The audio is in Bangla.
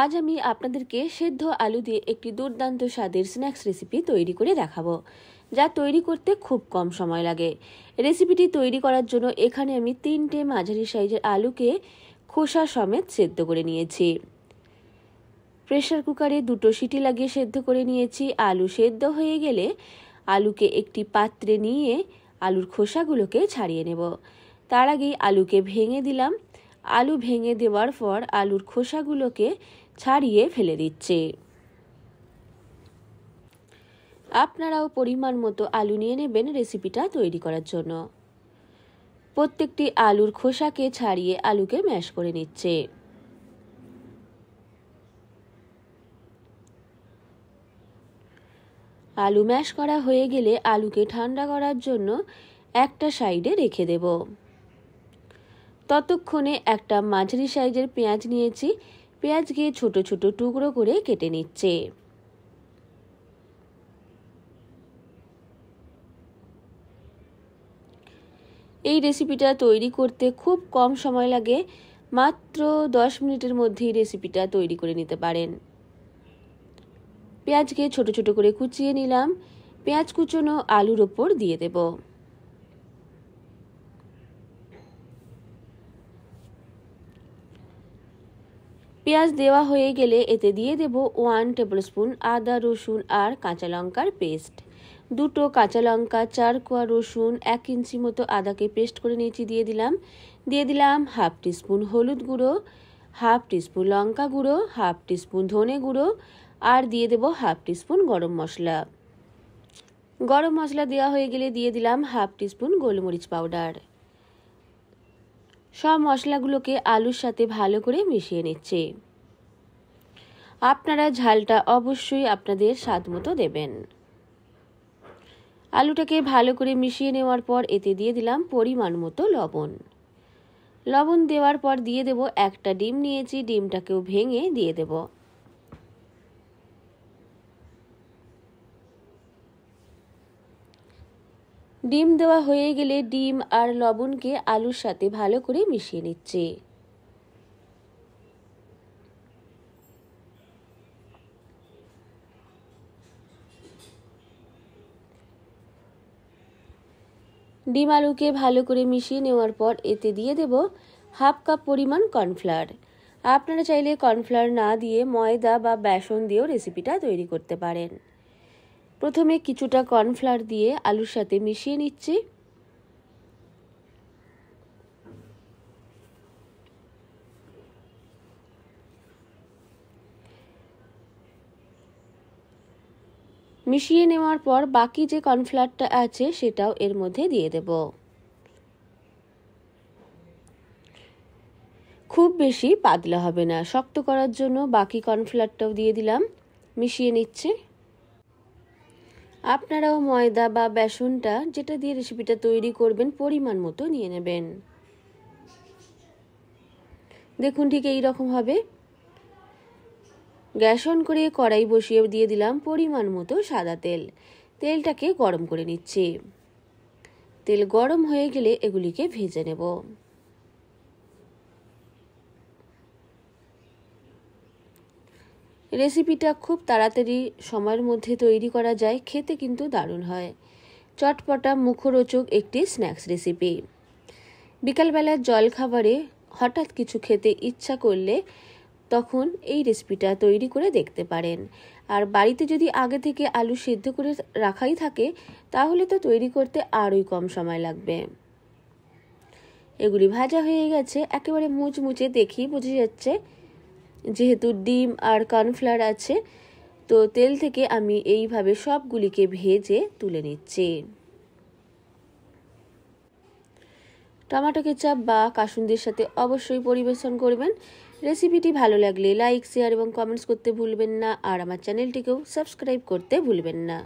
আজ আমি আপনাদেরকে সেদ্ধ আলু দিয়ে একটি দুর্দান্ত স্বাদের স্ন্যাক্স রেসিপি তৈরি করে দেখাবো যা তৈরি করতে খুব কম সময় লাগে রেসিপিটি তৈরি করার জন্য এখানে আমি তিনটে মাঝারি সাইজের আলুকে খোসা সমেত সেদ্ধ করে নিয়েছি প্রেশার কুকারে দুটো সিটি লাগিয়ে সেদ্ধ করে নিয়েছি আলু সেদ্ধ হয়ে গেলে আলুকে একটি পাত্রে নিয়ে আলুর খোসাগুলোকে ছাড়িয়ে নেব তার আগেই আলুকে ভেঙে দিলাম আলু ভেঙে দেওয়ার পর আলুর খোসাগুলোকে ছাড়িয়ে ফেলে দিচ্ছে আপনারাও পরিমাণ মতো আলু নিয়ে নেবেন রেসিপিটা তৈরি করার জন্য প্রত্যেকটি আলুর খোসাকে ছাড়িয়ে আলুকে ম্যাশ করে নিচ্ছে আলু ম্যাশ করা হয়ে গেলে আলুকে ঠান্ডা করার জন্য একটা সাইডে রেখে দেব ততক্ষণে একটা মাঝারি সাইজের পেঁয়াজ নিয়েছি পেঁয়াজকে ছোট ছোট টুকরো করে কেটে নিচ্ছে এই রেসিপিটা তৈরি করতে খুব কম সময় লাগে মাত্র দশ মিনিটের মধ্যেই রেসিপিটা তৈরি করে নিতে পারেন পেঁয়াজকে ছোট ছোট করে কুচিয়ে নিলাম পেঁয়াজ কুচনো আলুর ওপর দিয়ে দেবো পেঁয়াজ দেওয়া হয়ে গেলে এতে দিয়ে দেব ওয়ান স্পুন আদা রসুন আর কাঁচা লঙ্কার পেস্ট দুটো কাঁচা লঙ্কা চার কোয়া রসুন এক ইঞ্চি মতো আদাকে পেস্ট করে নিয়েছি দিয়ে দিলাম দিয়ে দিলাম হাফ টিস্পুন হলুদ গুঁড়ো হাফ টিস্পুন লঙ্কা গুঁড়ো হাফ টিস্পুন ধনে গুঁড়ো আর দিয়ে দেব হাফ টিস্পুন গরম মশলা গরম মশলা দেওয়া হয়ে গেলে দিয়ে দিলাম হাফ টিস্পুন গোলমরিচ পাউডার সব মশলাগুলোকে আলুর সাথে ভালো করে মিশিয়ে নিচ্ছে আপনারা ঝালটা অবশ্যই আপনাদের স্বাদ মতো দেবেন আলুটাকে ভালো করে মিশিয়ে নেওয়ার পর এতে দিয়ে দিলাম পরিমাণ মতো লবণ লবণ দেওয়ার পর দিয়ে দেব একটা ডিম নিয়েছি ডিমটাকেও ভেঙে দিয়ে দেবো ডিম দেওয়া হয়ে গেলে ডিম আর লবণকে আলুর সাথে ভালো করে মিশিয়ে নিচ্ছে ডিম আলুকে ভালো করে মিশিয়ে নেওয়ার পর এতে দিয়ে দেব হাফ কাপ পরিমাণ কর্নফ্লাওয়ার আপনারা চাইলে কর্নফ্লাওয়ার না দিয়ে ময়দা বা বেসন দিয়েও রেসিপিটা তৈরি করতে পারেন প্রথমে কিছুটা কর্নফ্লাওয়ার দিয়ে আলুর সাথে মিশিয়ে নিচ্ছি মিশিয়ে নেওয়ার পর বাকি যে কর্নফ্লাওয়ারটা আছে সেটাও এর মধ্যে দিয়ে দেব খুব বেশি পাতলা হবে না শক্ত করার জন্য বাকি কর্নফ্লাওয়ারটাও দিয়ে দিলাম মিশিয়ে নিচ্ছে আপনারাও ময়দা বা বেসনটা যেটা দিয়ে রেসিপিটা তৈরি করবেন পরিমাণ মতো নিয়ে নেবেন দেখুন ঠিক এই রকম হবে গ্যাস অন করে কড়াই বসিয়ে দিয়ে দিলাম পরিমাণ মতো সাদা তেল তেলটাকে গরম করে নিচ্ছি তেল গরম হয়ে গেলে এগুলিকে ভেজে নেব রেসিপিটা খুব তাড়াতাড়ি সময়ের মধ্যে তৈরি করা যায় খেতে কিন্তু দারুণ হয় চটপটা মুখরোচক একটি স্ন্যাক্স রেসিপি বিকালবেলার জলখাবারে হঠাৎ কিছু খেতে ইচ্ছা করলে তখন এই রেসিপিটা তৈরি করে দেখতে পারেন আর বাড়িতে যদি আগে থেকে আলু সিদ্ধ করে রাখাই থাকে তাহলে তো তৈরি করতে আরোই কম সময় লাগবে এগুলি ভাজা হয়ে গেছে একেবারে মুচমুচে দেখি বুঝে যাচ্ছে যেহেতু ডিম আর কর্নফ্লাওয়ার আছে তো তেল থেকে আমি এইভাবে সবগুলিকে ভেজে তুলে নিচ্ছি টমাটো কেচাপ বা কাসুন্দির সাথে অবশ্যই পরিবেশন করবেন রেসিপিটি ভালো লাগলে লাইক শেয়ার এবং কমেন্টস করতে ভুলবেন না আর আমার চ্যানেলটিকেও সাবস্ক্রাইব করতে ভুলবেন না